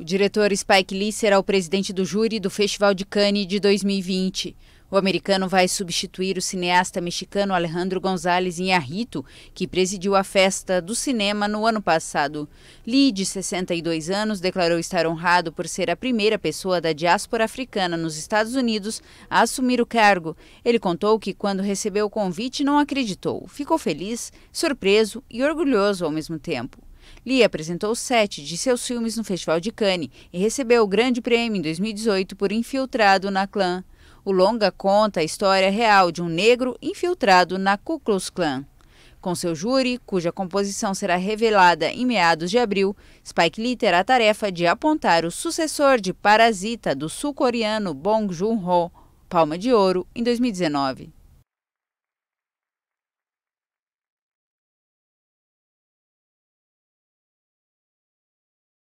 O diretor Spike Lee será o presidente do júri do Festival de Cannes de 2020. O americano vai substituir o cineasta mexicano Alejandro González Iñárritu, que presidiu a festa do cinema no ano passado. Lee, de 62 anos, declarou estar honrado por ser a primeira pessoa da diáspora africana nos Estados Unidos a assumir o cargo. Ele contou que quando recebeu o convite não acreditou, ficou feliz, surpreso e orgulhoso ao mesmo tempo. Lee apresentou sete de seus filmes no Festival de Cannes e recebeu o Grande Prêmio em 2018 por Infiltrado na Clã. O longa conta a história real de um negro infiltrado na Ku Klux Klan. Com seu júri, cuja composição será revelada em meados de abril, Spike Lee terá a tarefa de apontar o sucessor de Parasita do sul-coreano Bong Joon-ho, Palma de Ouro, em 2019.